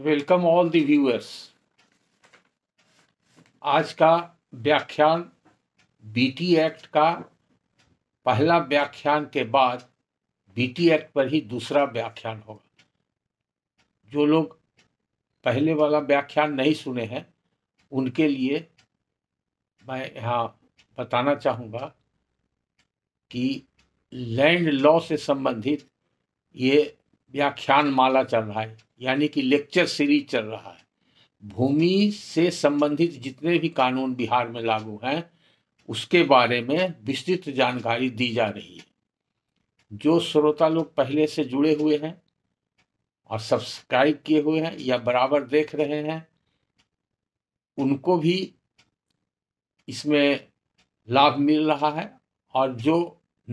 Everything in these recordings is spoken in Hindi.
वेलकम ऑल दी व्यूअर्स आज का व्याख्यान बीटी एक्ट का पहला व्याख्यान के बाद बीटी एक्ट पर ही दूसरा व्याख्यान होगा जो लोग पहले वाला व्याख्यान नहीं सुने हैं उनके लिए मैं यहाँ बताना चाहूँगा कि लैंड लॉ से संबंधित ये व्याख्यान माला चल रहा है यानी कि लेक्चर सीरीज चल रहा है भूमि से संबंधित जितने भी कानून बिहार में लागू हैं उसके बारे में विस्तृत जानकारी दी जा रही है जो श्रोता लोग पहले से जुड़े हुए हैं और सब्सक्राइब किए हुए हैं या बराबर देख रहे हैं उनको भी इसमें लाभ मिल रहा है और जो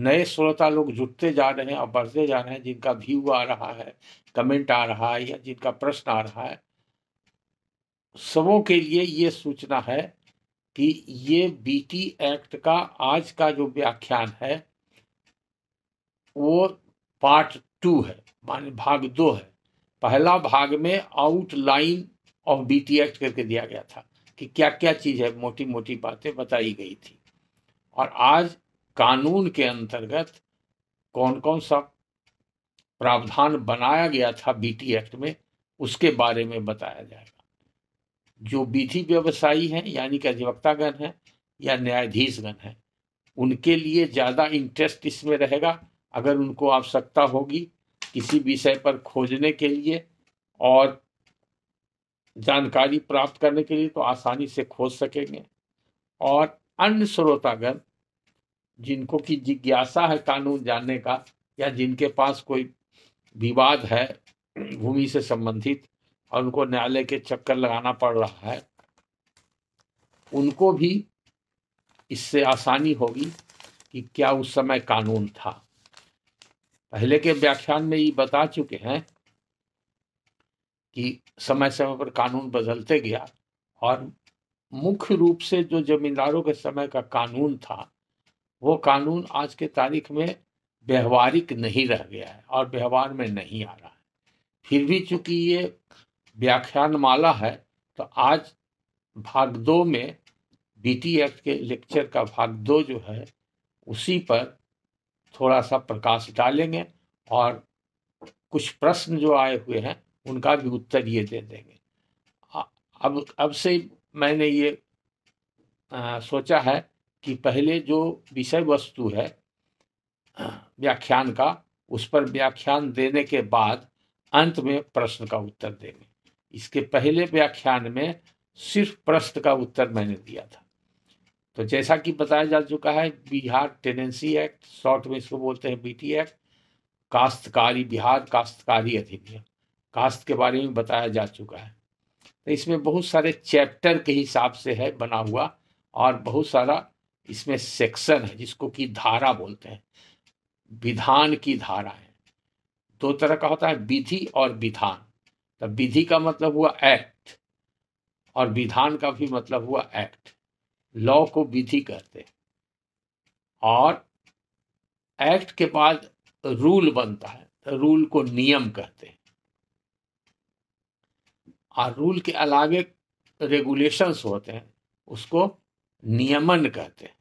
नए श्रोता लोग जुटते जा रहे हैं और बढ़ते जा रहे हैं जिनका व्यू आ रहा है कमेंट आ रहा है या जिनका प्रश्न आ रहा है सबों के लिए ये सूचना है कि ये बीटी एक्ट का आज का जो व्याख्यान है वो पार्ट टू है मान भाग दो है पहला भाग में आउटलाइन ऑफ बीटी एक्ट करके दिया गया था कि क्या क्या चीज़ है मोटी मोटी बातें बताई गई थी और आज कानून के अंतर्गत कौन कौन सा प्रावधान बनाया गया था बीटी एक्ट में उसके बारे में बताया जाएगा जो विधि व्यवसायी हैं यानी कि अधिवक्तागण हैं या न्यायाधीशगण हैं उनके लिए ज़्यादा इंटरेस्ट इसमें रहेगा अगर उनको आवश्यकता होगी किसी विषय पर खोजने के लिए और जानकारी प्राप्त करने के लिए तो आसानी से खोज सकेंगे और अन्य श्रोतागण जिनको की जिज्ञासा है कानून जानने का या जिनके पास कोई विवाद है भूमि से संबंधित और उनको न्यायालय के चक्कर लगाना पड़ रहा है उनको भी इससे आसानी होगी कि क्या उस समय कानून था पहले के व्याख्यान में ये बता चुके हैं कि समय समय पर कानून बदलते गया और मुख्य रूप से जो जमींदारों के समय का कानून था वो कानून आज के तारीख में व्यवहारिक नहीं रह गया है और व्यवहार में नहीं आ रहा है फिर भी चूंकि ये व्याख्यान माला है तो आज भाग दो में बीटी एक्ट के लेक्चर का भाग दो जो है उसी पर थोड़ा सा प्रकाश डालेंगे और कुछ प्रश्न जो आए हुए हैं उनका भी उत्तर ये दे देंगे अब अब से मैंने ये आ, सोचा है कि पहले जो विषय वस्तु है व्याख्यान का उस पर व्याख्यान देने के बाद अंत में प्रश्न का उत्तर देंगे इसके पहले व्याख्यान में सिर्फ प्रश्न का उत्तर मैंने दिया था तो जैसा कि बताया जा चुका है बिहार टेनेंसी एक्ट शॉर्ट में इसको बोलते हैं बीटी एक्ट काश्तकारी बिहार काश्तकारी अधिनियम काश्त के बारे में बताया जा चुका है तो इसमें बहुत सारे चैप्टर के हिसाब से है बना हुआ और बहुत सारा इसमें सेक्शन है जिसको कि धारा बोलते हैं विधान की धारा है दो तरह का होता है विधि और विधान तब तो विधि का मतलब हुआ एक्ट और विधान का भी मतलब हुआ एक्ट लॉ को विधि कहते और एक्ट के बाद रूल बनता है तो रूल को नियम कहते हैं और रूल के अलावे रेगुलेशंस होते हैं उसको नियमन कहते हैं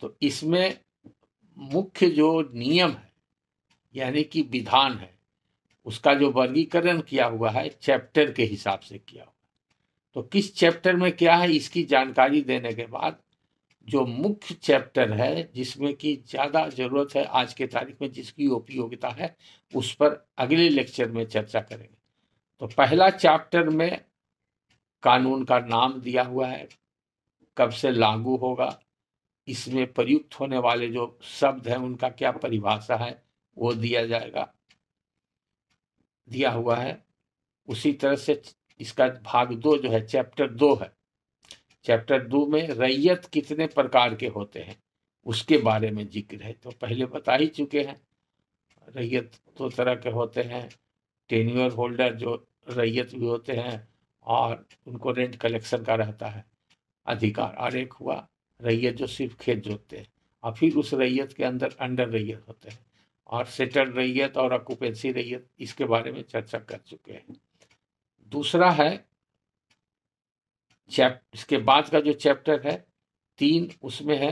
तो इसमें मुख्य जो नियम है यानी कि विधान है उसका जो वर्गीकरण किया हुआ है चैप्टर के हिसाब से किया हुआ तो किस चैप्टर में क्या है इसकी जानकारी देने के बाद जो मुख्य चैप्टर है जिसमें कि ज़्यादा ज़रूरत है आज के तारीख में जिसकी उपयोगिता है उस पर अगले लेक्चर में चर्चा करेंगे तो पहला चैप्टर में कानून का नाम दिया हुआ है कब से लागू होगा इसमें प्रयुक्त होने वाले जो शब्द हैं उनका क्या परिभाषा है वो दिया जाएगा दिया हुआ है उसी तरह से इसका भाग दो जो है चैप्टर दो है चैप्टर दो में रैयत कितने प्रकार के होते हैं उसके बारे में जिक्र है तो पहले बता ही चुके हैं रैयत दो तरह के होते हैं टेन्यूअर होल्डर जो रैयत भी होते हैं और उनको रेंट कलेक्शन का रहता है अधिकार और एक हुआ रैयत जो सिर्फ खेत जोतते हैं और फिर उस रैयत के अंदर अंडर रैयत होते हैं और सेटल रैयत और ऑक्यूपेंसी रैयत इसके बारे में चर्चा कर चुके हैं दूसरा है चैप इसके बाद का जो चैप्टर है तीन उसमें है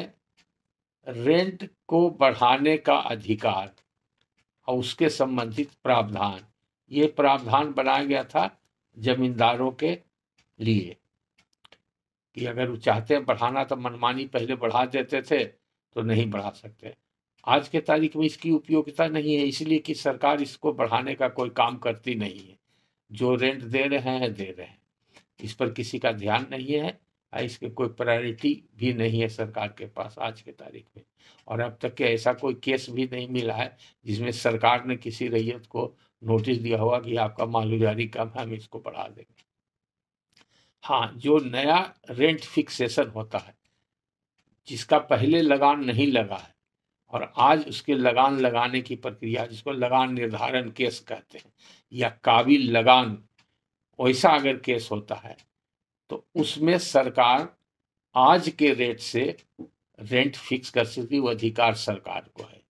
रेंट को बढ़ाने का अधिकार और उसके संबंधित प्रावधान ये प्रावधान बनाया गया था जमींदारों के लिए कि अगर वो चाहते हैं बढ़ाना तो मनमानी पहले बढ़ा देते थे तो नहीं बढ़ा सकते आज के तारीख में इसकी उपयोगिता नहीं है इसलिए कि सरकार इसको बढ़ाने का कोई काम करती नहीं है जो रेंट दे रहे हैं दे रहे हैं इस पर किसी का ध्यान नहीं है इसके कोई प्रायोरिटी भी नहीं है सरकार के पास आज के तारीख में और अब तक के ऐसा कोई केस भी नहीं मिला है जिसमें सरकार ने किसी रैयत को नोटिस दिया हुआ कि आपका मालूजारी कम है हम इसको बढ़ा देंगे हाँ जो नया रेंट फिक्सेशन होता है जिसका पहले लगान नहीं लगा है और आज उसके लगान लगाने की प्रक्रिया जिसको लगान निर्धारण केस कहते हैं या काबिल लगान वैसा अगर केस होता है तो उसमें सरकार आज के रेट से रेंट फिक्स कर सकती वो अधिकार सरकार को है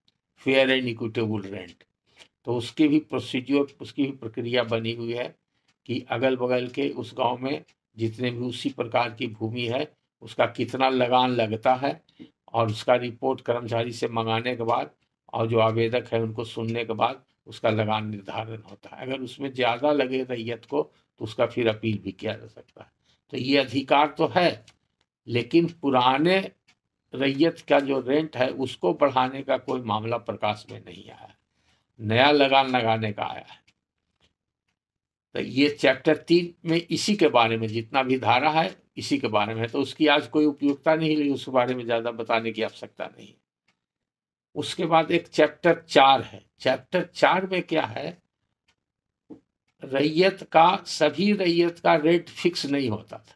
फेयर एंड इक्विटेबल रेंट तो उसकी भी प्रोसीड्योर उसकी भी प्रक्रिया बनी हुई है कि अगल बगल के उस गांव में जितने भी उसी प्रकार की भूमि है उसका कितना लगान लगता है और उसका रिपोर्ट कर्मचारी से मंगाने के बाद और जो आवेदक है उनको सुनने के बाद उसका लगान निर्धारण होता है अगर उसमें ज़्यादा लगे रैयत को तो उसका फिर अपील भी किया जा सकता है तो ये अधिकार तो है लेकिन पुराने रैयत का जो रेंट है उसको बढ़ाने का कोई मामला प्रकाश में नहीं आया नया लगान लगाने का आया है तो ये चैप्टर तीन में इसी के बारे में जितना भी धारा है इसी के बारे में तो उसकी आज कोई उपयोगिता नहीं लेकिन उसके बारे में ज़्यादा बताने की आवश्यकता नहीं उसके बाद एक चैप्टर चार है चैप्टर चार में क्या है रैयत का सभी रैयत का रेट फिक्स नहीं होता था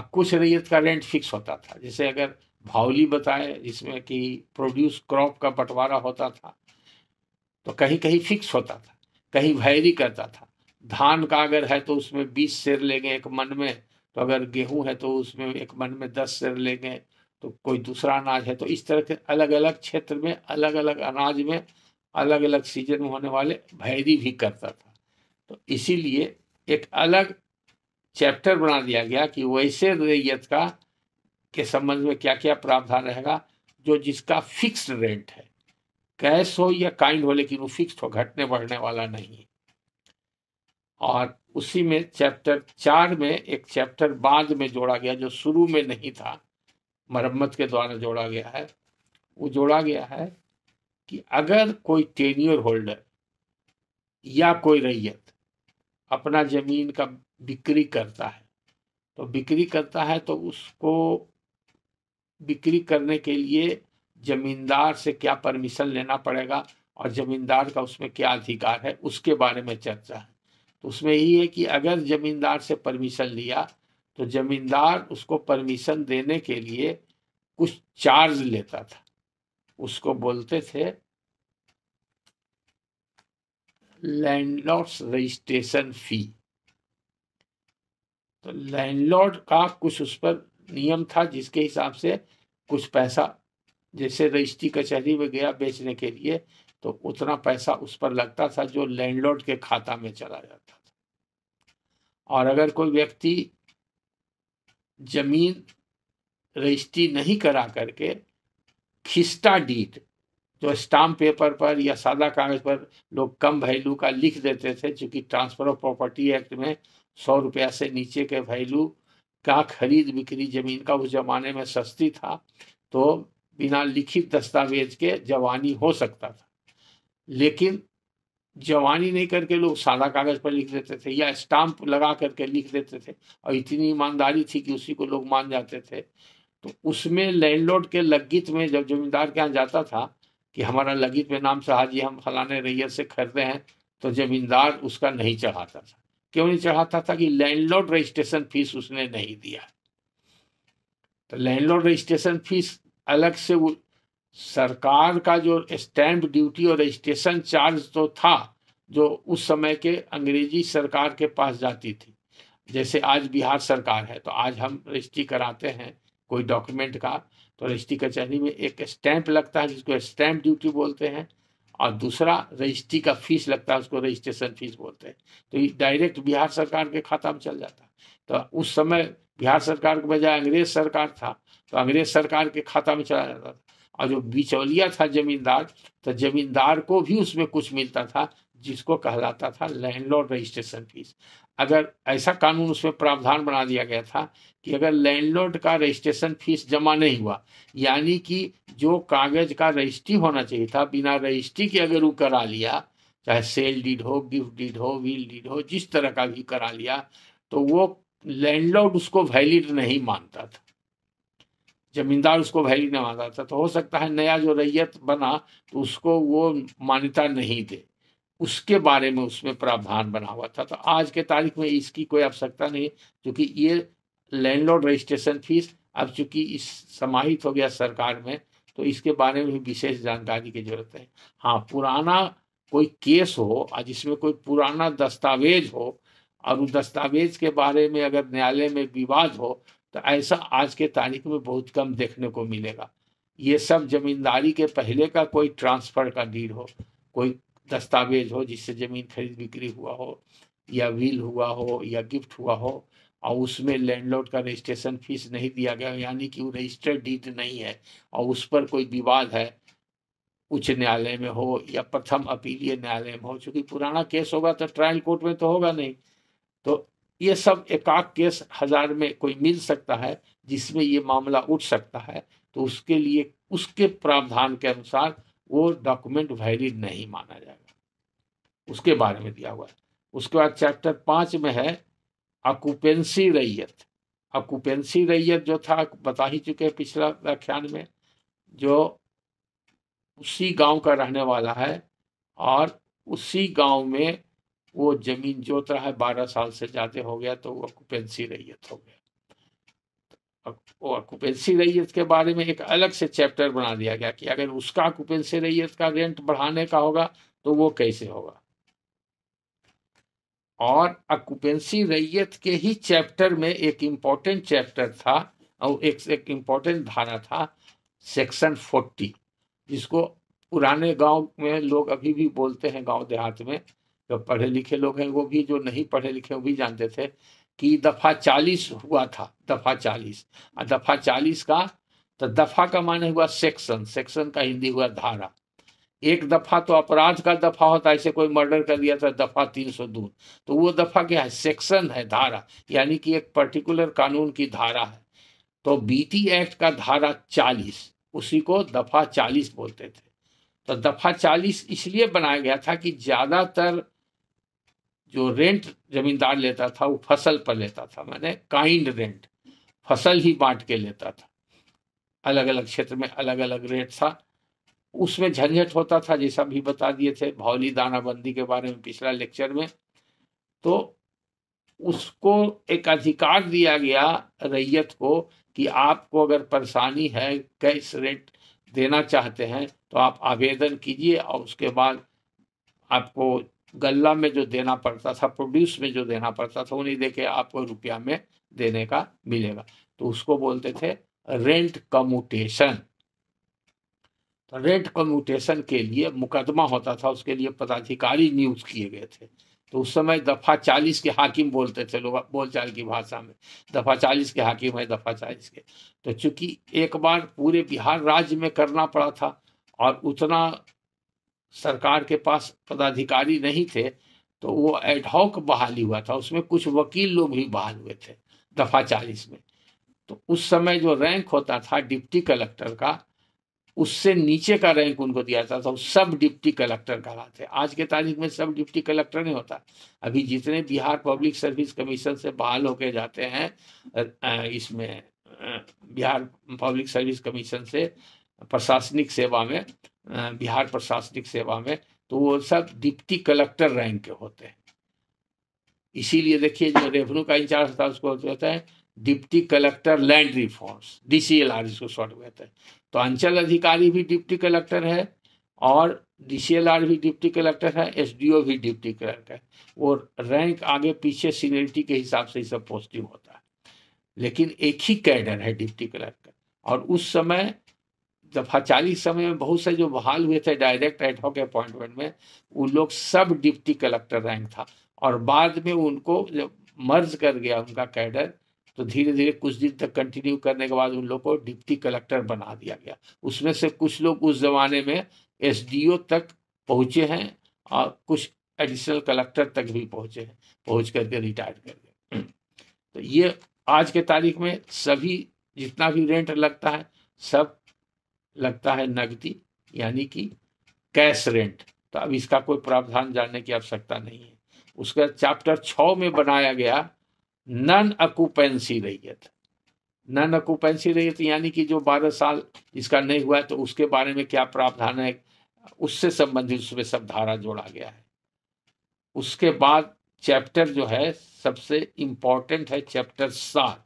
अब कुछ रैयत का रेंट फिक्स होता था जैसे अगर भावली बताए जिसमें कि प्रोड्यूस क्रॉप का बंटवारा होता था तो कहीं कहीं फिक्स होता था कहीं भैरी करता था धान का अगर है तो उसमें बीस शेर लेंगे एक मन में तो अगर गेहूं है तो उसमें एक मन में दस शेर लेंगे तो कोई दूसरा अनाज है तो इस तरह के अलग अलग क्षेत्र में अलग अलग अनाज में अलग अलग सीजन में होने वाले भैरी भी करता था तो इसीलिए एक अलग चैप्टर बना दिया गया कि वैसे रैयत का के संबंध में क्या क्या प्रावधान रहेगा जो जिसका फिक्स्ड रेंट है कैश हो या काइंड हो लेकिन वो फिक्स हो तो घटने बढ़ने वाला नहीं और उसी में चैप्टर चार में एक चैप्टर बाद में जोड़ा गया जो शुरू में नहीं था मरम्मत के द्वारा जोड़ा गया है वो जोड़ा गया है कि अगर कोई टेन्योर होल्डर या कोई रैयत अपना ज़मीन का बिक्री करता है तो बिक्री करता है तो उसको बिक्री करने के लिए जमींदार से क्या परमिशन लेना पड़ेगा और जमींदार का उसमें क्या अधिकार है उसके बारे में चर्चा है तो उसमें यही है कि अगर जमींदार से परमिशन लिया तो जमींदार उसको परमिशन देने के लिए कुछ चार्ज लेता था उसको बोलते थे लैंडलॉर्ड्स रजिस्ट्रेशन फी तो लैंडलॉर्ड का कुछ उस पर नियम था जिसके हिसाब से कुछ पैसा जैसे रजिस्ट्री कचहरी में गया बेचने के लिए तो उतना पैसा उस पर लगता था जो लैंडलॉर्ड के खाता में चला जाता था और अगर कोई व्यक्ति जमीन रजिस्ट्री नहीं करा करके खिस्टा डीट जो स्टाम्प पेपर पर या सादा कागज पर लोग कम वैल्यू का लिख देते थे चूंकि ट्रांसफर ऑफ प्रॉपर्टी एक्ट में सौ रुपया से नीचे के वैल्यू का खरीद बिक्री जमीन का उस जमाने में सस्ती था तो बिना लिखित दस्तावेज के जवानी हो सकता था लेकिन जवानी नहीं करके लोग सादा कागज पर लिख देते थे या स्टाम्प लगा करके लिख देते थे और इतनी ईमानदारी थी कि उसी को लोग मान जाते थे तो उसमें लैंडलॉर्ड के लगित में जब जमींदार के यहाँ जाता था कि हमारा लगित में नाम साहब जी हम फलाने रैयत से खरीदे हैं तो जमींदार उसका नहीं चढ़ाता था क्यों नहीं चढ़ाता था कि लैंडलॉर्ड रजिस्ट्रेशन फीस उसने नहीं दिया तो लैंडलॉर्ड रजिस्ट्रेशन फीस अलग से वो सरकार का जो स्टैंप ड्यूटी और रजिस्ट्रेशन चार्ज तो था जो उस समय के अंग्रेजी सरकार के पास जाती थी जैसे आज बिहार सरकार है तो आज हम रजिस्ट्री कराते हैं कोई डॉक्यूमेंट का तो रजिस्ट्री कचहरी में एक स्टैंप लगता है जिसको स्टैंप ड्यूटी बोलते हैं और दूसरा रजिस्ट्री का फीस लगता है उसको रजिस्ट्रेशन फीस बोलते हैं तो ये डायरेक्ट बिहार सरकार के खाता में चल जाता है तो उस समय बिहार सरकार के बजाय अंग्रेज सरकार था तो अंग्रेज सरकार के खाता में चला जाता था और जो बिचौलिया था जमींदार तो जमींदार को भी उसमें कुछ मिलता था जिसको कहलाता था लैंडलॉर्ड रजिस्ट्रेशन फीस अगर ऐसा कानून उसमें प्रावधान बना दिया गया था कि अगर लैंडलॉर्ड का रजिस्ट्रेशन फीस जमा नहीं हुआ यानी कि जो कागज का रजिस्ट्री होना चाहिए था बिना रजिस्ट्री के अगर वो करा लिया चाहे सेल डीड हो गिफ्ट डीड हो व्हील डीड हो जिस तरह का भी करा लिया तो वो लैंडलॉर्ड उसको वैलिड नहीं मानता था जमींदार उसको वैलिड नहीं मानता था तो हो सकता है नया जो रैयत बना तो उसको वो मान्यता नहीं दे उसके बारे में उसमें प्रावधान बना हुआ था तो आज के तारीख में इसकी कोई आवश्यकता नहीं क्योंकि ये लैंडलॉर्ड रजिस्ट्रेशन फीस अब चूंकि इस समाहित हो गया सरकार में तो इसके बारे में भी विशेष जानकारी की जरूरत है हाँ पुराना कोई केस हो जिसमें कोई पुराना दस्तावेज हो और उस दस्तावेज के बारे में अगर न्यायालय में विवाद हो तो ऐसा आज के तारीख में बहुत कम देखने को मिलेगा ये सब जमींदारी के पहले का कोई ट्रांसफर का डील हो कोई दस्तावेज हो जिससे ज़मीन खरीद बिक्री हुआ हो या व्हील हुआ हो या गिफ्ट हुआ हो और उसमें लैंडलॉर्ड का रजिस्ट्रेशन फीस नहीं दिया गया यानी कि वो रजिस्टर्ड डीड नहीं है और उस पर कोई विवाद है उच्च न्यायालय में हो या प्रथम अपीलीय न्यायालय में हो चूंकि पुराना केस होगा तो ट्रायल कोर्ट में तो होगा नहीं तो ये सब एकाक केस हजार में कोई मिल सकता है जिसमें ये मामला उठ सकता है तो उसके लिए उसके प्रावधान के अनुसार वो डॉक्यूमेंट वैलिड नहीं माना जाएगा उसके बारे में दिया हुआ है उसके बाद चैप्टर पाँच में है अकुपेंसी रैयत अकुपेंसी रैयत जो था बता ही चुके हैं पिछला व्याख्यान में जो उसी गांव का रहने वाला है और उसी गांव में वो जमीन जोत रहा है बारह साल से ज्यादा हो गया तो वो ऑक्यूपेंसी रैयत हो गया वो ऑक्यूपेंसी रैयत के बारे में एक अलग से चैप्टर बना दिया गया कि अगर उसका ऑक्यूपेंसी रैयत का रेंट बढ़ाने का होगा तो वो कैसे होगा और ऑक्यूपेंसी रैयत के ही चैप्टर में एक इम्पॉर्टेंट चैप्टर था और एक एक इम्पॉर्टेंट धारा था सेक्शन फोर्टी जिसको पुराने गांव में लोग अभी भी बोलते हैं गांव देहात में जो तो पढ़े लिखे लोग हैं वो भी जो नहीं पढ़े लिखे वो भी जानते थे कि दफ़ा चालीस हुआ था दफ़ा चालीस दफ़ा चालीस का तो दफ़ा का माने हुआ सेक्शन सेक्शन का हिंदी हुआ धारा एक दफ़ा तो अपराध का दफ़ा होता है ऐसे कोई मर्डर कर दिया था तो दफ़ा तीन सौ दो तो वो दफ़ा क्या है सेक्शन है धारा यानी कि एक पर्टिकुलर कानून की धारा है तो बीटी एक्ट का धारा चालीस उसी को दफ़ा चालीस बोलते थे तो दफ़ा चालीस इसलिए बनाया गया था कि ज़्यादातर जो रेंट जमींदार लेता था वो फसल पर लेता था मैंने काइंड रेंट फसल ही बांट के लेता था अलग अलग क्षेत्र में अलग अलग रेट था उसमें झंझट होता था जैसा भी बता दिए थे भावली दानाबंदी के बारे में पिछला लेक्चर में तो उसको एक अधिकार दिया गया रैयत को कि आपको अगर परेशानी है कैश रेट देना चाहते हैं तो आप आवेदन कीजिए और उसके बाद आपको गल्ला में जो देना पड़ता था प्रोड्यूस में जो देना पड़ता था उन्हें देके आपको रुपया में देने का मिलेगा तो उसको बोलते थे रेंट कम्यूटेशन तो रेंट कम्यूटेशन के लिए मुकदमा होता था उसके लिए पदाधिकारी नियुक्त किए गए थे तो उस समय दफा चालीस के हाकिम बोलते थे लोग बोलचाल की भाषा में दफा चालीस के हाकिम है दफा चालीस के तो चूंकि एक बार पूरे बिहार राज्य में करना पड़ा था और उतना सरकार के पास पदाधिकारी नहीं थे तो वो एडहॉक बहाली हुआ था उसमें कुछ वकील लोग भी बहाल हुए थे दफा चालीस में तो उस समय जो रैंक होता था डिप्टी कलेक्टर का उससे नीचे का रैंक उनको दिया जाता था वो सब डिप्टी कलेक्टर कहलाते आज के तारीख में सब डिप्टी कलेक्टर नहीं होता अभी जितने बिहार पब्लिक सर्विस कमीशन से बहाल होके जाते हैं इसमें बिहार पब्लिक सर्विस कमीशन से प्रशासनिक सेवा में बिहार प्रशासनिक सेवा में तो वो सब डिप्टी कलेक्टर रैंक के होते हैं इसीलिए देखिए जो रेवन्यू का इंचार्ज था उसको कहते हैं deputy collector land reforms R जिसको शॉर्ट में कहते हैं तो अंचल अधिकारी भी डिप्टी कलेक्टर है और आर भी डिप्टी कलेक्टर है एस डी ओ भी डिप्टी कलेक्टर है वो रैंक आगे पीछे सीनियरिटी के हिसाब से ही सब पॉजिटिव होता है लेकिन एक ही कैडर है डिप्टी कलेक्टर और उस समय दफ़ा चालीस समय में बहुत से जो बहाल हुए थे डायरेक्ट एडहॉक अपॉइंटमेंट में उन लोग सब डिप्टी कलेक्टर रैंक था और बाद में उनको जब मर्ज कर गया उनका कैडर तो धीरे धीरे कुछ दिन तक कंटिन्यू करने के बाद उन लोग को डिप्टी कलेक्टर बना दिया गया उसमें से कुछ लोग उस जमाने में एस तक पहुँचे हैं और कुछ एडिशनल कलेक्टर तक भी पहुँचे हैं पहुँच करके रिटायर कर गए तो ये आज के तारीख में सभी जितना भी रेंट लगता है सब लगता है नगदी यानी कि कैश रेंट तो अब इसका कोई प्रावधान जानने की आवश्यकता नहीं है उसका चैप्टर छ में बनाया गया नन अकुपेंसी रैयत नन अकुपेंसी रैयत यानी कि जो बारह साल इसका नहीं हुआ है तो उसके बारे में क्या प्रावधान है उससे संबंधित उसमें सब धारा जोड़ा गया है उसके बाद चैप्टर जो है सबसे इम्पॉर्टेंट है चैप्टर सात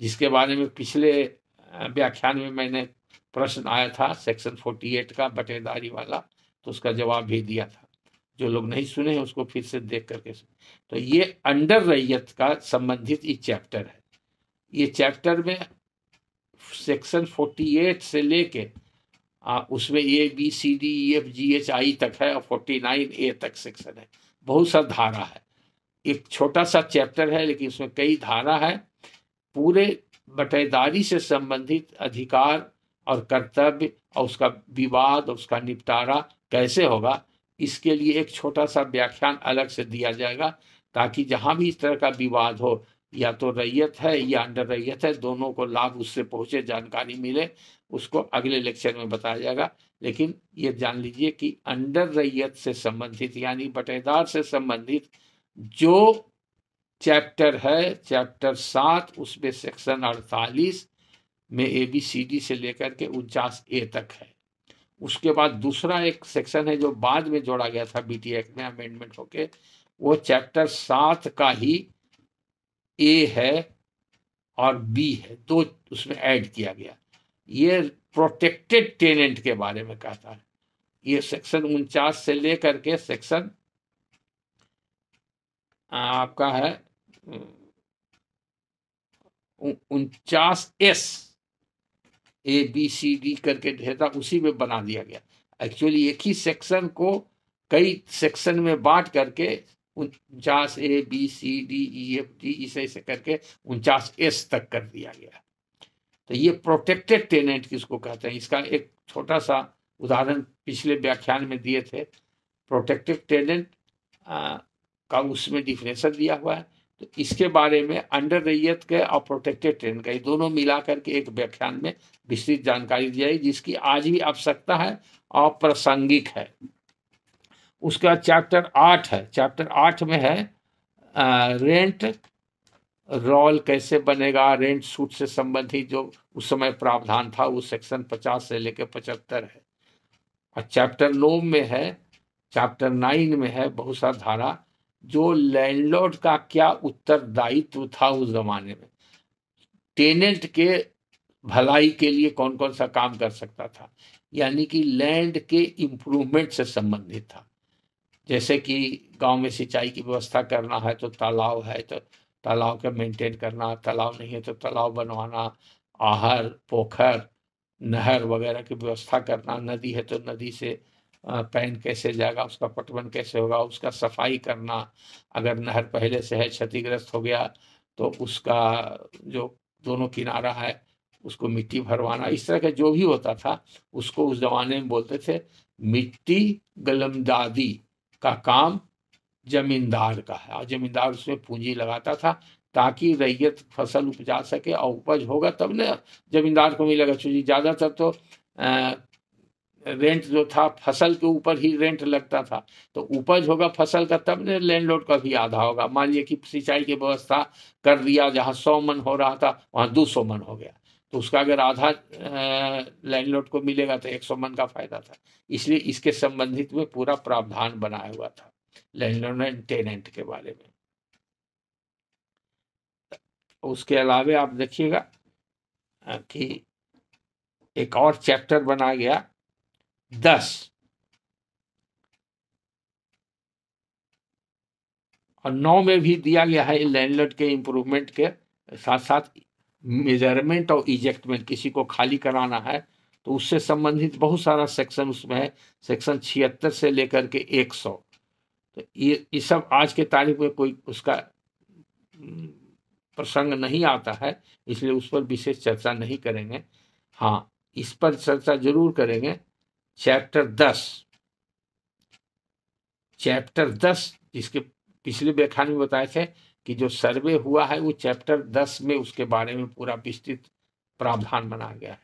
जिसके बारे में पिछले व्याख्यान में मैंने प्रश्न आया था सेक्शन 48 का बटेदारी वाला तो उसका जवाब भी दिया था जो लोग नहीं सुने हैं उसको फिर से देख करके सुने तो ये अंडर रैयत का संबंधित ये चैप्टर है ये चैप्टर में सेक्शन 48 से लेके आ, उसमें A B C D E F G H I तक है और 49 ए तक सेक्शन है बहुत सा धारा है एक छोटा सा चैप्टर है लेकिन उसमें कई धारा है पूरे बटेदारी से संबंधित अधिकार और कर्तव्य और उसका विवाद और उसका निपटारा कैसे होगा इसके लिए एक छोटा सा व्याख्यान अलग से दिया जाएगा ताकि जहाँ भी इस तरह का विवाद हो या तो रैयत है या अंडर रैयत है दोनों को लाभ उससे पहुँचे जानकारी मिले उसको अगले लेक्चर में बताया जाएगा लेकिन ये जान लीजिए कि अंडर रैयत से संबंधित यानी बटेदार से संबंधित जो चैप्टर है चैप्टर सात उसमें सेक्शन अड़तालीस में ए बी सी डी से लेकर के उनचास ए तक है उसके बाद दूसरा एक सेक्शन है जो बाद में जोड़ा गया था बी टी एक्ट में अमेंडमेंट होके वो चैप्टर सात का ही ए है और बी है दो उसमें ऐड किया गया ये प्रोटेक्टेड टेनेंट के बारे में कहता है ये सेक्शन उनचास से लेकर के सेक्शन आपका है उनचास S A B C D करके ढेर था उसी में बना दिया गया एक्चुअली एक ही सेक्शन को कई सेक्शन में बांट करके उनचास A B C D E F D इसे ऐसे करके उनचास एस तक कर दिया गया तो ये प्रोटेक्टेड टेनेंट किसको कहते हैं इसका एक छोटा सा उदाहरण पिछले व्याख्यान में दिए थे प्रोटेक्टेड टेनेंट का उसमें डिफिनेशन दिया हुआ है तो इसके बारे में अंडर रैयत के और प्रोटेक्टेड ट्रेन का ये दोनों मिला करके एक व्याख्यान में विस्तृत जानकारी दी जाएगी जिसकी आज भी आवश्यकता है और प्रासंगिक है उसका चैप्टर आठ है चैप्टर आठ में है आ, रेंट रोल कैसे बनेगा रेंट सूट से संबंधित जो उस समय प्रावधान था वो सेक्शन पचास से लेकर पचहत्तर है और चैप्टर नौ में है चैप्टर नाइन में है बहुत सा धारा जो लैंडलॉर्ड का क्या उत्तरदायित्व था उस जमाने में टेनेंट के भलाई के लिए कौन कौन सा काम कर सकता था यानी कि लैंड के इम्प्रूवमेंट से संबंधित था जैसे कि गांव में सिंचाई की व्यवस्था करना है तो तालाब है तो तालाब का मेंटेन करना तालाब नहीं है तो तालाब बनवाना आहर पोखर नहर वगैरह की व्यवस्था करना नदी है तो नदी से पैन कैसे जाएगा उसका पटवन कैसे होगा उसका सफाई करना अगर नहर पहले से है क्षतिग्रस्त हो गया तो उसका जो दोनों किनारा है उसको मिट्टी भरवाना इस तरह का जो भी होता था उसको उस जमाने में बोलते थे मिट्टी गलमदादी का काम जमींदार का है और जमींदार उसमें पूंजी लगाता था ताकि रैयत फसल उपजा सके और उपज होगा तब न जमींदार को मिलेगा चूंकि ज़्यादातर तो रेंट जो था फसल के ऊपर ही रेंट लगता था तो उपज होगा फसल का तब ने लैंडलॉर्ड का भी आधा होगा मान लिया कि सिंचाई की व्यवस्था कर दिया जहाँ सौ मन हो रहा था वहाँ दो सौ मन हो गया तो उसका अगर आधा लैंडलॉर्ड को मिलेगा तो एक सौ मन का फायदा था इसलिए इसके संबंधित में पूरा प्रावधान बनाया हुआ था लैंडलॉर्ड एंड टेनेंट के बारे में उसके अलावा आप देखिएगा कि एक और चैप्टर बना गया दस और नौ में भी दिया गया है लैंडलॉर्ड के इम्प्रूवमेंट के साथ साथ मेजरमेंट और इजेक्टमेंट किसी को खाली कराना है तो उससे संबंधित बहुत सारा सेक्शन उसमें है सेक्शन छिहत्तर से लेकर के एक सौ तो ये ये सब आज के तारीख में कोई उसका हम्म, प्रसंग नहीं आता है इसलिए उस पर विशेष चर्चा नहीं करेंगे हाँ इस पर चर्चा जरूर करेंगे चैप्टर दस चैप्टर दस जिसके पिछले व्याख्यान में बताए थे कि जो सर्वे हुआ है वो चैप्टर दस में उसके बारे में पूरा विस्तृत प्रावधान बनाया गया है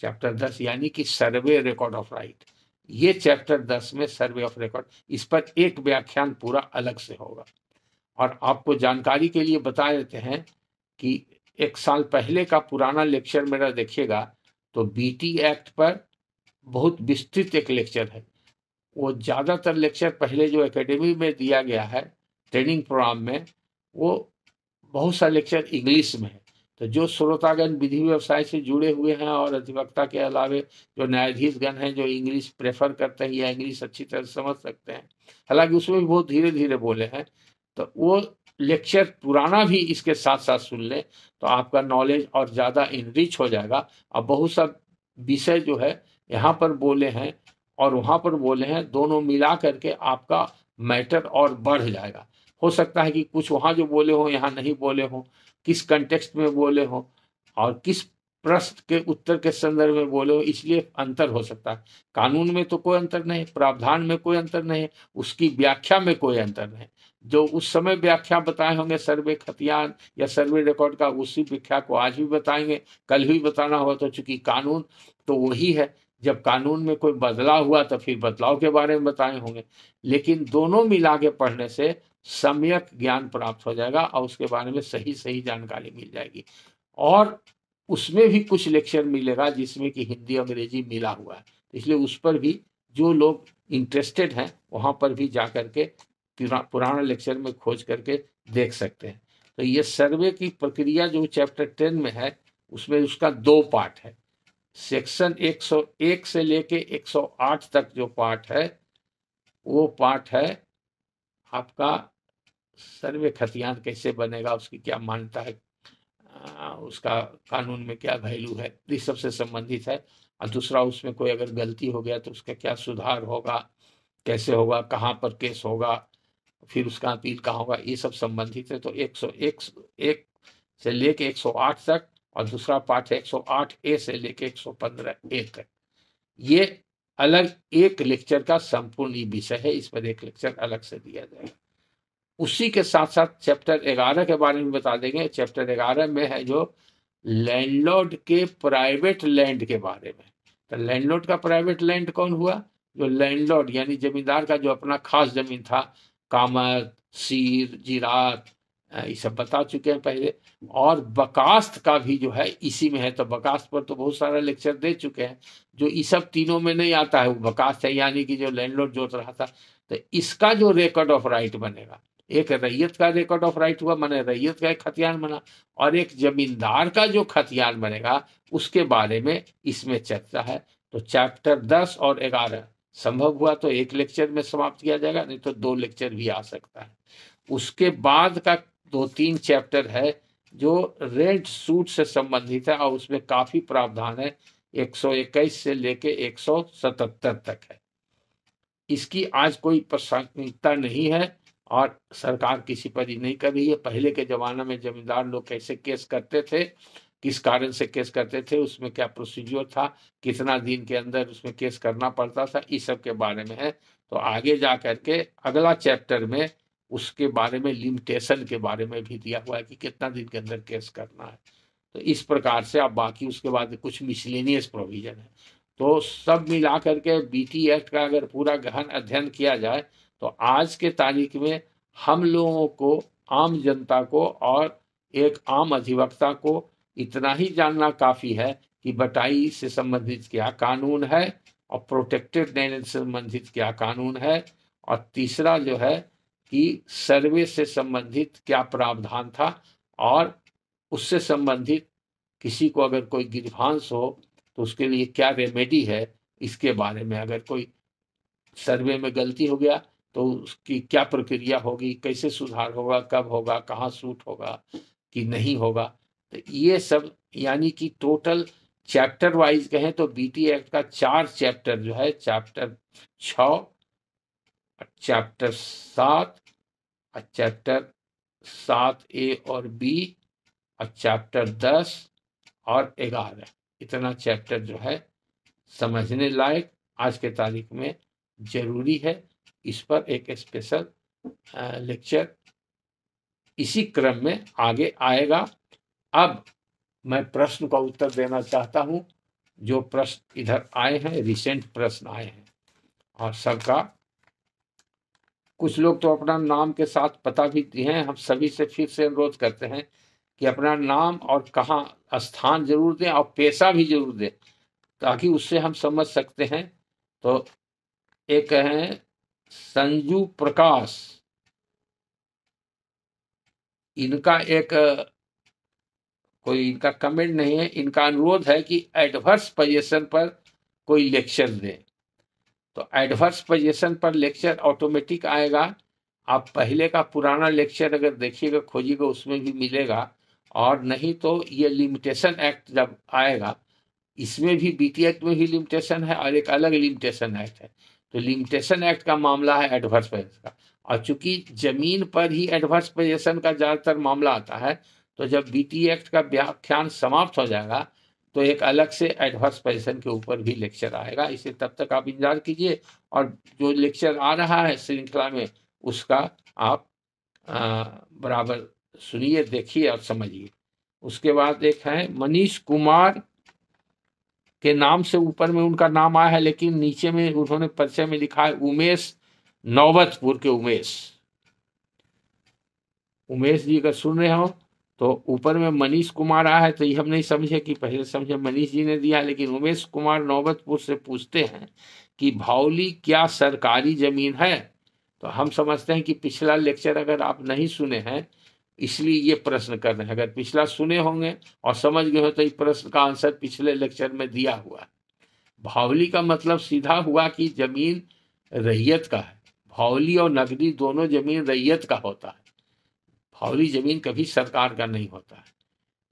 चैप्टर दस यानी कि सर्वे रिकॉर्ड ऑफ राइट ये चैप्टर दस में सर्वे ऑफ रिकॉर्ड इस पर एक व्याख्यान पूरा अलग से होगा और आपको जानकारी के लिए बता देते हैं कि एक साल पहले का पुराना लेक्चर मेरा देखिएगा तो बीटी एक्ट पर बहुत विस्तृत एक लेक्चर है वो ज़्यादातर लेक्चर पहले जो एकेडमी में दिया गया है ट्रेनिंग प्रोग्राम में वो बहुत सा लेक्चर इंग्लिश में है तो जो श्रोतागण विधि व्यवसाय से जुड़े हुए हैं और अधिवक्ता के अलावे जो न्यायाधीशगण हैं जो इंग्लिश प्रेफर करते हैं या इंग्लिश अच्छी तरह समझ सकते हैं हालांकि उसमें भी बहुत धीरे धीरे बोले हैं तो वो लेक्चर पुराना भी इसके साथ साथ सुन लें तो आपका नॉलेज और ज़्यादा इनरिच हो जाएगा और बहुत सा विषय जो है यहाँ पर बोले हैं और वहाँ पर बोले हैं दोनों मिला करके आपका मैटर और बढ़ जाएगा हो सकता है कि कुछ वहाँ जो बोले हो यहाँ नहीं बोले हो किस कंटेक्स्ट में बोले हो और किस प्रश्न के उत्तर के संदर्भ में बोले हो इसलिए अंतर हो सकता है कानून में तो कोई अंतर नहीं प्रावधान में कोई अंतर नहीं उसकी व्याख्या में कोई अंतर नहीं जो उस समय व्याख्या बताए होंगे सर्वे खतियान या सर्वे रिकॉर्ड का उसी व्याख्या को आज भी बताएंगे कल भी बताना हो तो चूंकि कानून तो वही है जब कानून में कोई बदलाव हुआ तो फिर बदलाव के बारे में बताए होंगे लेकिन दोनों मिला के पढ़ने से सम्यक ज्ञान प्राप्त हो जाएगा और उसके बारे में सही सही जानकारी मिल जाएगी और उसमें भी कुछ लेक्चर मिलेगा जिसमें कि हिंदी अंग्रेजी मिला हुआ है तो इसलिए उस पर भी जो लोग इंटरेस्टेड हैं वहाँ पर भी जा कर के पुरा, पुराना लेक्चर में खोज करके देख सकते हैं तो ये सर्वे की प्रक्रिया जो चैप्टर टेन में है उसमें उसका दो पार्ट है सेक्शन 101 से लेके 108 तक जो पार्ट है वो पार्ट है आपका सर्वे खतियान कैसे बनेगा उसकी क्या मान्यता है उसका कानून में क्या वैल्यू है ये सबसे संबंधित है और दूसरा उसमें कोई अगर गलती हो गया तो उसका क्या सुधार होगा कैसे होगा कहाँ पर केस होगा फिर उसका अपील कहाँ होगा ये सब संबंधित है तो 101 एक से लेके 108 तक और दूसरा पाठ है 108 ए से लेकर 115 ए तक ये अलग एक लेक्चर का संपूर्ण विषय है इस पर एक लेक्चर अलग से दिया जाएगा उसी के साथ साथ चैप्टर 11 के बारे में बता देंगे चैप्टर 11 में है जो लैंडलॉर्ड के प्राइवेट लैंड के बारे में तो लैंडलॉर्ड का प्राइवेट लैंड कौन हुआ जो लैंडलॉर्ड यानी जमींदार का जो अपना खास जमीन था कामत सीर जीरात ये सब बता चुके हैं पहले और बकास्त का भी जो है इसी में है तो बकास्त पर तो बहुत सारा लेक्चर दे चुके हैं जो इस सब तीनों में नहीं आता है वो बकास्त है यानी कि जो लैंडलॉर्ड जोत रहा था तो इसका जो रिकॉर्ड ऑफ राइट बनेगा एक रैयत का रिकॉर्ड ऑफ राइट हुआ मैंने रैयत का एक खतियान बना और एक जमींदार का जो खतियान बनेगा उसके बारे में इसमें चर्चा है तो चैप्टर दस और ग्यारह संभव हुआ तो एक लेक्चर में समाप्त किया जाएगा नहीं तो दो लेक्चर भी आ सकता है उसके बाद का दो तीन चैप्टर है जो रेंट सूट से संबंधित है और उसमें काफ़ी प्रावधान है 121 से लेके 177 तक है इसकी आज कोई प्रासंगिकता नहीं है और सरकार किसी पर ही नहीं कर रही है पहले के ज़माने में जमींदार लोग कैसे केस करते थे किस कारण से केस करते थे उसमें क्या प्रोसीजर था कितना दिन के अंदर उसमें केस करना पड़ता था इस सब के बारे में है तो आगे जा करके अगला चैप्टर में उसके बारे में लिमिटेशन के बारे में भी दिया हुआ है कि कितना दिन के अंदर केस करना है तो इस प्रकार से आप बाकी उसके बाद कुछ मिसलेनियस प्रोविजन है तो सब मिला करके टी एक्ट का अगर पूरा गहन अध्ययन किया जाए तो आज के तारीख में हम लोगों को आम जनता को और एक आम अधिवक्ता को इतना ही जानना काफ़ी है कि बटाई से संबंधित क्या कानून है और प्रोटेक्टेड लैंड से संबंधित क्या कानून है और तीसरा जो है कि सर्वे से संबंधित क्या प्रावधान था और उससे संबंधित किसी को अगर कोई गिरभांस हो तो उसके लिए क्या रेमेडी है इसके बारे में अगर कोई सर्वे में गलती हो गया तो उसकी क्या प्रक्रिया होगी कैसे सुधार होगा कब होगा कहाँ सूट होगा कि नहीं होगा तो ये सब यानी कि टोटल चैप्टर वाइज कहें तो बीटी एक्ट का चार चैप्टर जो है चैप्टर छ चैप्टर सात और चैप्टर सात ए और बी और चैप्टर दस और ग्यारह इतना चैप्टर जो है समझने लायक आज के तारीख में जरूरी है इस पर एक स्पेशल लेक्चर इसी क्रम में आगे आएगा अब मैं प्रश्न का उत्तर देना चाहता हूँ जो प्रश्न इधर आए हैं रिसेंट प्रश्न आए हैं और सबका कुछ लोग तो अपना नाम के साथ पता भी हैं हम सभी से फिर से अनुरोध करते हैं कि अपना नाम और कहाँ स्थान जरूर दें और पैसा भी जरूर दें ताकि उससे हम समझ सकते हैं तो एक है संजू प्रकाश इनका एक कोई इनका कमेंट नहीं है इनका अनुरोध है कि एडवर्स पोजिशन पर कोई लेक्चर दें तो एडवर्स पोजिशन पर लेक्चर ऑटोमेटिक आएगा आप पहले का पुराना लेक्चर अगर देखिएगा खोजिएगा उसमें भी मिलेगा और नहीं तो ये लिमिटेशन एक्ट जब आएगा इसमें भी बीटी एक्ट में भी लिमिटेशन है और एक अलग लिमिटेशन एक्ट है तो लिमिटेशन एक्ट का मामला है एडवर्स पोजिशन का और चूंकि जमीन पर ही एडवर्स पोजिशन का ज़्यादातर मामला आता है तो जब बीटी एक्ट का व्याख्यान समाप्त हो जाएगा तो एक अलग से एडवर्स पोजिशन के ऊपर भी लेक्चर आएगा इसे तब तक आप इंतजार कीजिए और जो लेक्चर आ रहा है श्रृंखला में उसका आप आ, बराबर सुनिए देखिए और समझिए उसके बाद एक है मनीष कुमार के नाम से ऊपर में उनका नाम आया है लेकिन नीचे में उन्होंने परिचय में लिखा है उमेश नौबतपुर के उमेश उमेश जी अगर सुन रहे हो तो ऊपर में मनीष कुमार आया है तो ये हम नहीं समझे कि पहले समझे मनीष जी ने दिया लेकिन उमेश कुमार नौबतपुर से पूछते हैं कि भावली क्या सरकारी जमीन है तो हम समझते हैं कि पिछला लेक्चर अगर आप नहीं सुने हैं इसलिए ये प्रश्न कर रहे हैं अगर पिछला सुने होंगे और समझ गए हो तो इस प्रश्न का आंसर पिछले लेक्चर में दिया हुआ है भावली का मतलब सीधा हुआ कि जमीन रैयत का है भावली और नगरी दोनों जमीन रैयत का होता है भावली जमीन कभी सरकार का नहीं होता है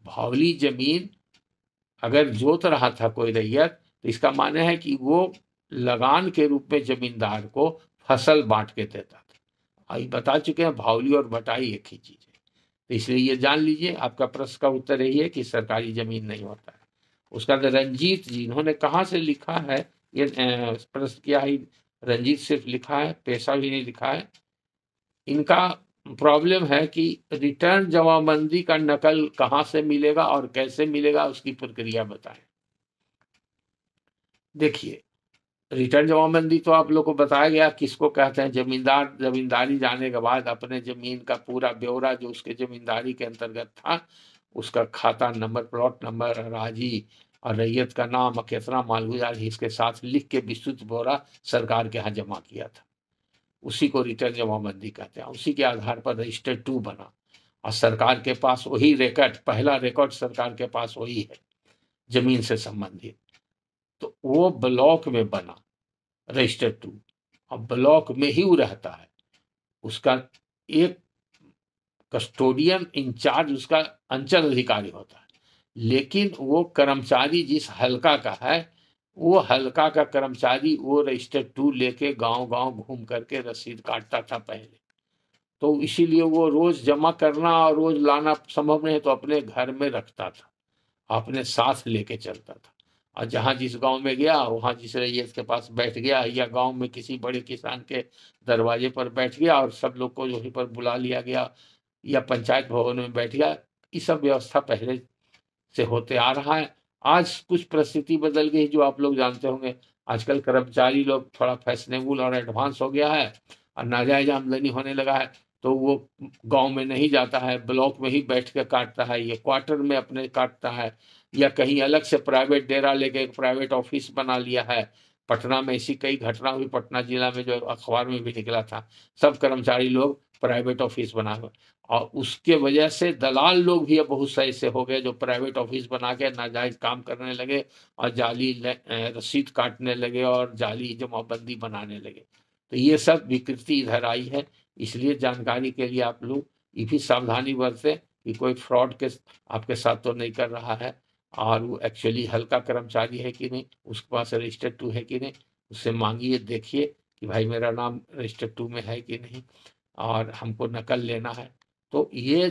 भावली जमीन अगर जोत रहा था कोई रैयत तो इसका माने है कि वो लगान के रूप में जमींदार को फसल बांट के देता था आई बता चुके हैं भावली और बटाई एक ही चीज़ है तो इसलिए ये जान लीजिए आपका प्रश्न का उत्तर यही है कि सरकारी जमीन नहीं होता है उसका रंजीत जी इन्होंने कहाँ से लिखा है ये प्रश्न किया ही रंजीत सिर्फ लिखा है पैसा भी नहीं लिखा है इनका प्रॉब्लम है कि रिटर्न जमाबंदी का नकल कहां से मिलेगा और कैसे मिलेगा उसकी प्रक्रिया बताएं देखिए रिटर्न जमाबंदी तो आप लोग को बताया गया किसको कहते हैं जमींदार जमींदारी जाने के बाद अपने जमीन का पूरा ब्यौरा जो उसके जमींदारी के अंतर्गत था उसका खाता नंबर प्लॉट नंबर राजी और रैयत का नाम कितना मालगुजार इसके साथ लिख के विस्तृत ब्यौरा सरकार के यहाँ जमा किया था उसी को रिटर्न जमाबंदी कहते हैं उसी के आधार पर रजिस्टर टू बना और सरकार के पास वही रिकॉर्ड पहला रिकॉर्ड सरकार के पास वही है जमीन से संबंधित तो वो ब्लॉक में बना रजिस्टर टू और ब्लॉक में ही वो रहता है उसका एक कस्टोडियन इंचार्ज उसका अंचल अधिकारी होता है लेकिन वो कर्मचारी जिस हलका का है वो हल्का का कर्मचारी वो रजिस्टर टू लेके गांव गांव घूम करके रसीद काटता था पहले तो इसीलिए वो रोज जमा करना और रोज लाना संभव नहीं तो अपने घर में रखता था अपने साथ लेके चलता था और जहाँ जिस गांव में गया वहाँ जिस रैयत के पास बैठ गया या गांव में किसी बड़े किसान के दरवाजे पर बैठ गया और सब लोग को वहीं पर बुला लिया गया या पंचायत भवन में बैठ गया ये सब व्यवस्था पहले से होते आ रहा है आज कुछ परिस्थिति बदल गई जो आप लोग जानते होंगे आजकल कर्मचारी लोग थोड़ा फैशनेबल और एडवांस हो गया है और नाजायज आमदनी होने लगा है तो वो गांव में नहीं जाता है ब्लॉक में ही बैठ कर काटता है ये क्वार्टर में अपने काटता है या कहीं अलग से प्राइवेट डेरा लेके प्राइवेट ऑफिस बना लिया है पटना में ऐसी कई घटना हुई पटना जिला में जो अखबार में भी निकला था सब कर्मचारी लोग प्राइवेट ऑफिस बना हुआ और उसके वजह से दलाल लोग भी अब बहुत से ऐसे हो गए जो प्राइवेट ऑफिस बना के नाजायज काम करने लगे और जाली रसीद काटने लगे और जाली जमाबंदी बनाने लगे तो ये सब विकृति इधर आई है इसलिए जानकारी के लिए आप लोग ये भी सावधानी बरतें कि कोई फ्रॉड के आपके साथ तो नहीं कर रहा है और वो एक्चुअली हल्का कर्मचारी है कि नहीं उसके पास रजिस्टर टू है कि नहीं उससे मांगिए देखिए कि भाई मेरा नाम रजिस्टर टू में है कि नहीं और हमको नकल लेना है तो ये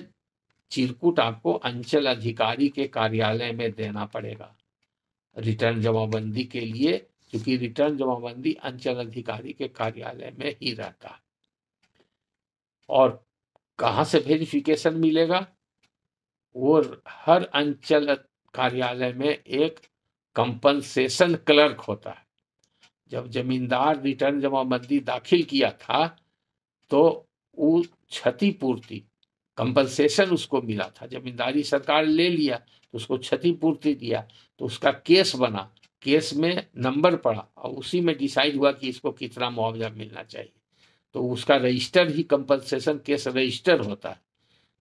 चिरकुट आपको अंचल अधिकारी के कार्यालय में देना पड़ेगा रिटर्न जमाबंदी के लिए क्योंकि रिटर्न जमाबंदी अंचल अधिकारी के कार्यालय में ही रहता है और कहाँ से वेरिफिकेशन मिलेगा वो हर अंचल कार्यालय में एक कंपनसेशन क्लर्क होता है जब जमींदार रिटर्न जमाबंदी दाखिल किया था तो वो क्षतिपूर्ति कंपनसेशन उसको मिला था जमींदारी सरकार ले लिया तो उसको क्षतिपूर्ति दिया तो उसका केस बना केस में नंबर पड़ा और उसी में डिसाइड हुआ कि इसको कितना मुआवजा मिलना चाहिए तो उसका रजिस्टर ही कंपनसेशन केस रजिस्टर होता है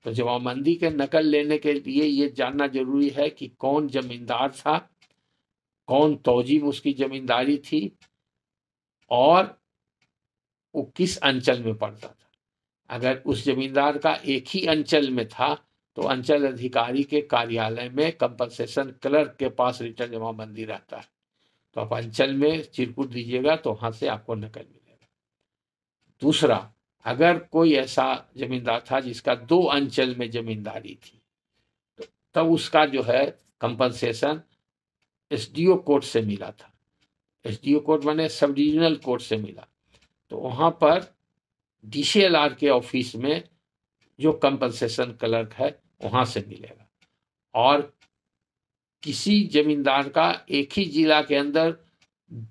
तो जवाबंदी के नकल लेने के लिए ये जानना जरूरी है कि कौन जमींदार था कौन तोजीब उसकी जमींदारी थी और वो किस अंचल में पड़ता था अगर उस जमींदार का एक ही अंचल में था तो अंचल अधिकारी के कार्यालय में कंपनसेशन क्लर्क के पास रिटर्न जमाबंदी रहता है तो आप अंचल में चिरकुट दीजिएगा तो वहां से आपको नकल मिलेगा दूसरा अगर कोई ऐसा जमींदार था जिसका दो अंचल में जमींदारी थी तो तब उसका जो है कंपनसेशन एस कोर्ट से मिला था एस कोर्ट माने सब डिवीजनल कोर्ट से मिला तो वहां पर डीसीएलआर के ऑफिस में जो कंपनसेशन क्लर्क है वहाँ से मिलेगा और किसी जमींदार का एक ही जिला के अंदर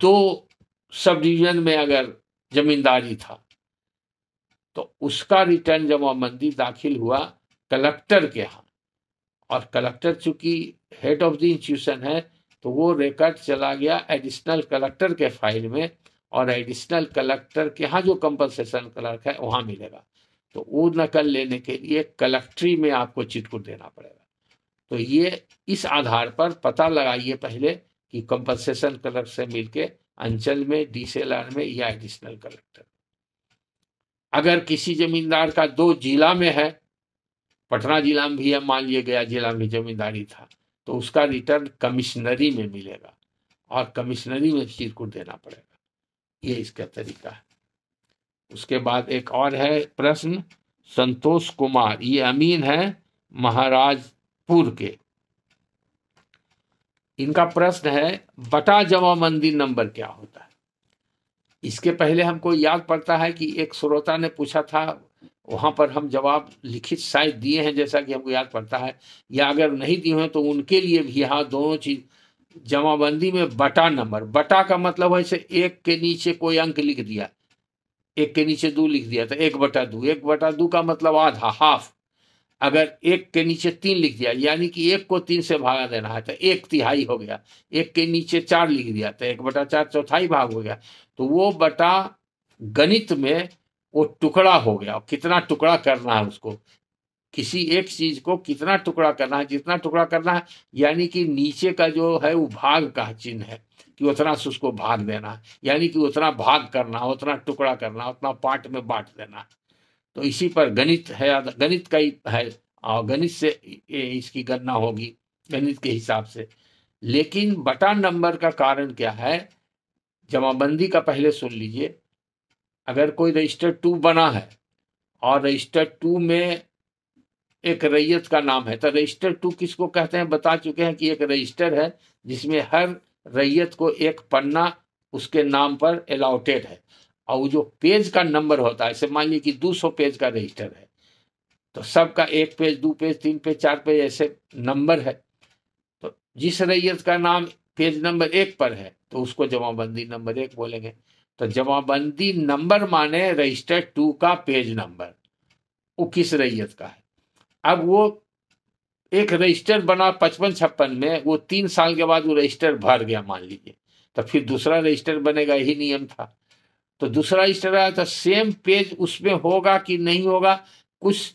दो सब डिवीजन में अगर जमींदारी था तो उसका रिटर्न जमाबंदी दाखिल हुआ कलेक्टर के यहाँ और कलेक्टर चूंकि हेड ऑफ द इंस्टीट्यूशन है तो वो रिकॉर्ड चला गया एडिशनल कलेक्टर के फाइल में और एडिशनल कलेक्टर के यहाँ जो कंपनसेशन क्लर्क है वहाँ मिलेगा तो वो नकल लेने के लिए कलेक्ट्री में आपको चिटकुट देना पड़ेगा तो ये इस आधार पर पता लगाइए पहले कि कंपनसेशन क्लर्क से मिलके अंचल में डीसीएलआर में या एडिशनल कलेक्टर अगर किसी जमींदार का दो जिला में है पटना जिला में भी है मान लिया गया जिला में जमींदारी था तो उसका रिटर्न कमिश्नरी में मिलेगा और कमिश्नरी में चिरकुट देना पड़ेगा ये इसका तरीका है उसके बाद एक और है प्रश्न संतोष कुमार ये अमीन है महाराजपुर के इनका प्रश्न है बटा जमा मंदिर नंबर क्या होता है इसके पहले हमको याद पड़ता है कि एक श्रोता ने पूछा था वहां पर हम जवाब लिखित शायद दिए हैं जैसा कि हमको याद पड़ता है या अगर नहीं दिए हैं तो उनके लिए भी यहाँ दोनों चीज जमाबंदी में बटा नंबर बटा का मतलब है से एक के नीचे कोई अंक लिख दिया एक के नीचे दो लिख दिया तो एक बटा दो एक बटा दो का मतलब आधा हाफ अगर एक के नीचे तीन लिख दिया यानी कि एक को तीन से भागा देना है तो एक तिहाई हो गया एक के नीचे चार लिख दिया तो एक बटा चार चौथाई भाग हो गया तो वो बटा गणित में वो टुकड़ा हो गया कितना टुकड़ा करना है उसको किसी एक चीज को कितना टुकड़ा करना है जितना टुकड़ा करना है यानी कि नीचे का जो है वो भाग का चिन्ह है कि उतना से उसको भाग देना है यानी कि उतना भाग करना उतना टुकड़ा करना उतना पार्ट में बांट देना तो इसी पर गणित है गणित का ही है और गणित से इसकी गणना होगी गणित के हिसाब से लेकिन बटा नंबर का कारण क्या है जमाबंदी का पहले सुन लीजिए अगर कोई रजिस्टर टू बना है और रजिस्टर टू में एक रैयत का नाम है तो रजिस्टर टू किसको कहते हैं बता चुके हैं कि एक रजिस्टर है जिसमें हर रैयत को एक पन्ना उसके नाम पर अलाउटेड है और वो जो पेज का नंबर होता है जैसे मान लीजिए कि दो सौ पेज का रजिस्टर है तो सबका एक पेज दो पेज तीन पेज चार पेज ऐसे नंबर है तो जिस रैयत का नाम पेज नंबर एक पर है तो उसको जमाबंदी नंबर एक बोलेंगे तो जमाबंदी नंबर माने रजिस्टर टू का पेज नंबर वो किस रैयत का है अब वो एक रजिस्टर बना पचपन छप्पन में वो तीन साल के बाद वो रजिस्टर भर गया मान लीजिए तो फिर दूसरा रजिस्टर बनेगा यही नियम था तो दूसरा रजिस्टर आया तो सेम पेज उसमें होगा कि नहीं होगा कुछ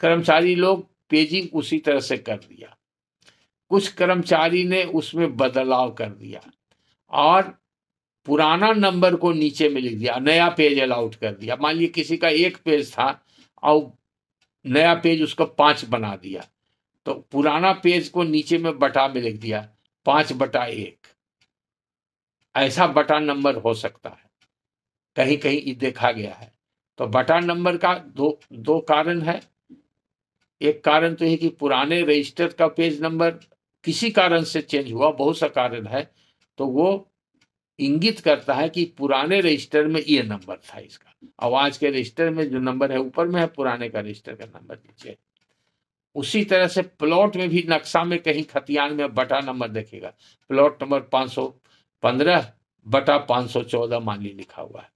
कर्मचारी लोग पेजिंग उसी तरह से कर दिया कुछ कर्मचारी ने उसमें बदलाव कर दिया और पुराना नंबर को नीचे में लिख दिया नया पेज अलाउट कर दिया मान लीजिए किसी का एक पेज था और नया पेज उसका पांच बना दिया तो पुराना पेज को नीचे में बटा में लिख दिया पांच बटा एक ऐसा बटा नंबर हो सकता है कहीं कहीं ये देखा गया है तो बटा नंबर का दो दो कारण है एक कारण तो है कि पुराने रजिस्टर का पेज नंबर किसी कारण से चेंज हुआ बहुत सा कारण है तो वो इंगित करता है कि पुराने रजिस्टर में ये नंबर था इसका आवाज के रजिस्टर में जो नंबर है ऊपर में है पुराने का रजिस्टर का नंबर नीचे उसी तरह से प्लॉट में भी नक्शा में कहीं खतियान में बटा नंबर देखेगा प्लॉट नंबर 515 बटा 514 ली लिखा हुआ है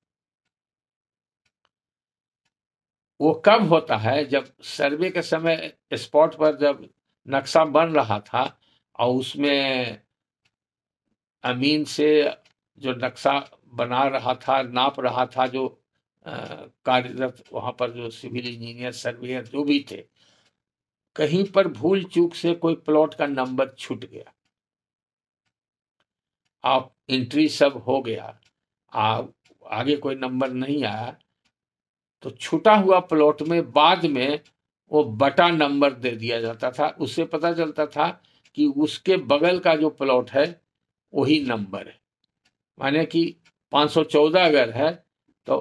वो कब होता है जब सर्वे के समय स्पॉट पर जब नक्शा बन रहा था और उसमें अमीन से जो नक्शा बना रहा था नाप रहा था जो कार्यरत वहाँ पर जो सिविल इंजीनियर सर्वेयर जो भी थे कहीं पर भूल चूक से कोई प्लॉट का नंबर छूट गया आप एंट्री सब हो गया आ, आगे कोई नंबर नहीं आया तो छूटा हुआ प्लॉट में बाद में वो बटा नंबर दे दिया जाता था उससे पता चलता था कि उसके बगल का जो प्लॉट है वही नंबर है माने कि 514 अगर है तो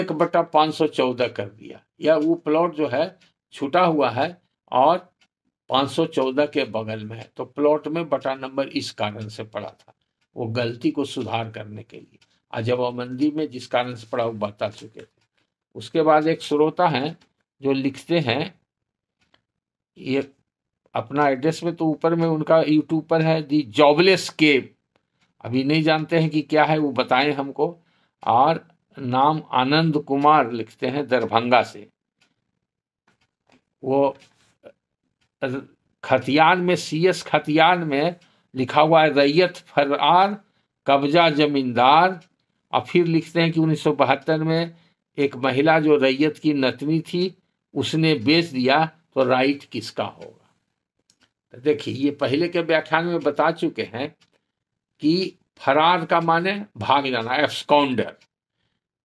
एक बटा 514 कर दिया या वो प्लॉट जो है छूटा हुआ है और 514 के बगल में है तो प्लॉट में बटा नंबर इस कारण से पड़ा था वो गलती को सुधार करने के लिए मंदी में जिस कारण से पड़ा वो बता चुके थे उसके बाद एक श्रोता है जो लिखते हैं ये अपना एड्रेस में तो ऊपर में उनका यूट्यूब पर है दी जॉबलेस केव अभी नहीं जानते हैं कि क्या है वो बताएं हमको और नाम आनंद कुमार लिखते हैं दरभंगा से वो खतियान में सीएस खतियान में लिखा हुआ है रैयत फरार कब्जा जमींदार और फिर लिखते हैं कि उन्नीस में एक महिला जो रैयत की नतनी थी उसने बेच दिया तो राइट किसका होगा तो देखिए ये पहले के व्याख्यान में बता चुके हैं कि फरार का माने भाग जाना एफ्सकाउंडर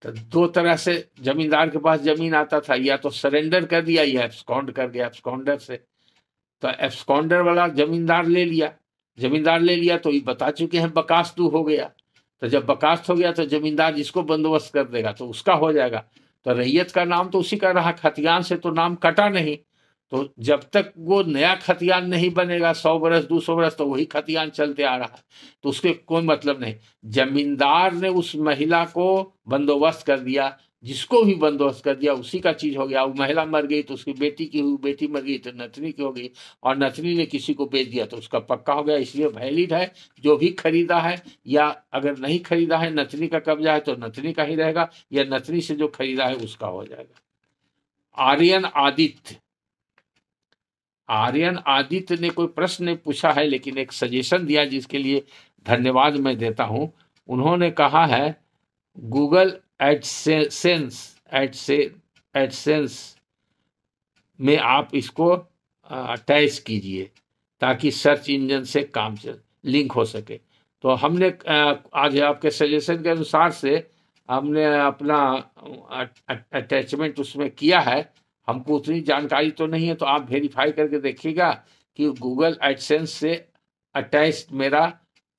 तो दो तरह से जमींदार के पास जमीन आता था या तो सरेंडर कर दिया या एफ्सकाउंड कर गया एफ्सकाउंडर से तो एफ्सकाउंडर वाला जमींदार ले लिया जमींदार ले लिया तो ये बता चुके हैं बकास्तू हो गया तो जब बकास्त हो गया तो जमींदार जिसको बंदोबस्त कर देगा तो उसका हो जाएगा तो रैयत का नाम तो उसी का रहा खतियान से तो नाम कटा नहीं तो जब तक वो नया खतियान नहीं बनेगा सौ बरस दो सौ बरस तो वही खतियान चलते आ रहा है तो उसके कोई मतलब नहीं जमींदार ने उस महिला को बंदोबस्त कर दिया जिसको भी बंदोबस्त कर दिया उसी का चीज हो गया वो महिला मर गई तो उसकी बेटी की हुई बेटी मर गई तो नथनी की हो गई और नथनी ने किसी को बेच दिया तो उसका पक्का हो गया इसलिए वैलिड है जो भी खरीदा है या अगर नहीं खरीदा है नथनी का कब्जा है तो नथनी का ही रहेगा या नथनी से जो खरीदा है उसका हो जाएगा आर्यन आदित्य आर्यन आदित्य ने कोई प्रश्न नहीं पूछा है लेकिन एक सजेशन दिया जिसके लिए धन्यवाद मैं देता हूं उन्होंने कहा है गूगल एडसेंस एडसे एडसेंस में आप इसको अटैच कीजिए ताकि सर्च इंजन से काम चल लिंक हो सके तो हमने आज आपके सजेशन के अनुसार से हमने अपना अटैचमेंट उसमें किया है हमको उतनी जानकारी तो नहीं है तो आप वेरीफाई करके देखिएगा कि गूगल एडसेंस से अटैच मेरा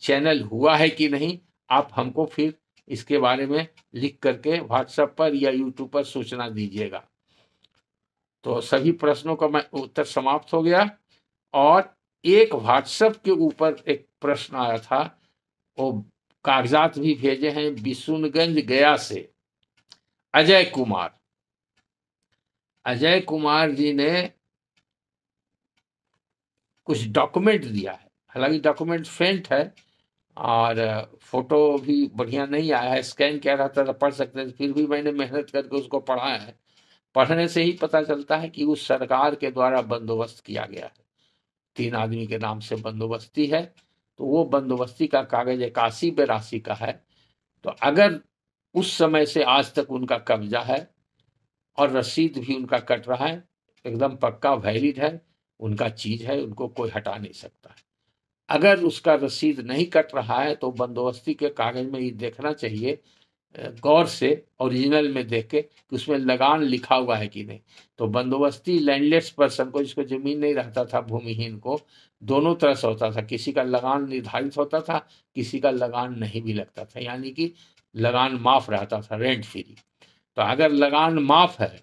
चैनल हुआ है कि नहीं आप हमको फिर इसके बारे में लिख करके व्हाट्सएप पर या यूट्यूब पर सूचना दीजिएगा तो सभी प्रश्नों का मैं उत्तर समाप्त हो गया और एक व्हाट्सएप के ऊपर एक प्रश्न आया था वो कागजात भी भेजे हैं बिसुनगंज गया से अजय कुमार अजय कुमार जी ने कुछ डॉक्यूमेंट दिया है हालांकि डॉक्यूमेंट फेंट है और फोटो भी बढ़िया नहीं आया है स्कैन किया रहता था पढ़ सकते थे फिर भी मैंने मेहनत करके उसको पढ़ा है पढ़ने से ही पता चलता है कि उस सरकार के द्वारा बंदोबस्त किया गया है तीन आदमी के नाम से बंदोबस्ती है तो वो बंदोबस्ती का कागज एकासी बेरासी का है तो अगर उस समय से आज तक उनका कब्जा है और रसीद भी उनका कट रहा है एकदम पक्का वैलिड है उनका चीज़ है उनको कोई हटा नहीं सकता है अगर उसका रसीद नहीं कट रहा है तो बंदोबस्ती के कागज़ में ये देखना चाहिए गौर से ओरिजिनल में देख के कि उसमें लगान लिखा हुआ है कि नहीं तो बंदोबस्ती लैंडलेस पर्सन को जिसको जमीन नहीं रहता था भूमिहीन को दोनों तरह से होता था किसी का लगान निर्धारित होता था किसी का लगान नहीं भी लगता था यानी कि लगान माफ रहता था रेंट फ्री तो अगर लगान माफ है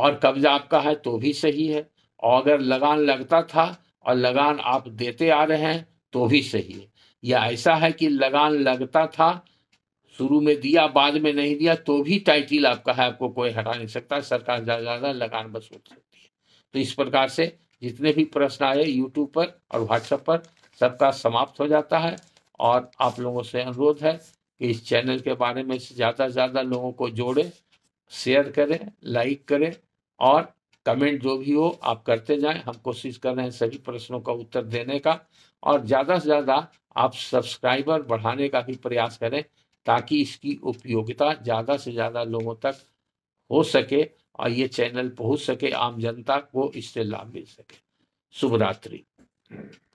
और कब्जा आपका है तो भी सही है और अगर लगान लगता था और लगान आप देते आ रहे हैं तो भी सही है या ऐसा है कि लगान लगता था शुरू में दिया बाद में नहीं दिया तो भी टाइटिल आपका है आपको कोई हटा नहीं सकता सरकार ज़्यादा ज़्यादा लगान वसूल सकती है तो इस प्रकार से जितने भी प्रश्न आए यूट्यूब पर और व्हाट्सएप पर सबका समाप्त हो जाता है और आप लोगों से अनुरोध है कि इस चैनल के बारे में ज़्यादा से ज़्यादा लोगों को जोड़ें शेयर करें लाइक करें और कमेंट जो भी हो आप करते जाएं हम कोशिश कर रहे हैं सभी प्रश्नों का उत्तर देने का और ज़्यादा से ज़्यादा आप सब्सक्राइबर बढ़ाने का भी प्रयास करें ताकि इसकी उपयोगिता ज़्यादा से ज़्यादा लोगों तक हो सके और ये चैनल पहुंच सके आम जनता को इससे लाभ मिल सके शुभ रात्रि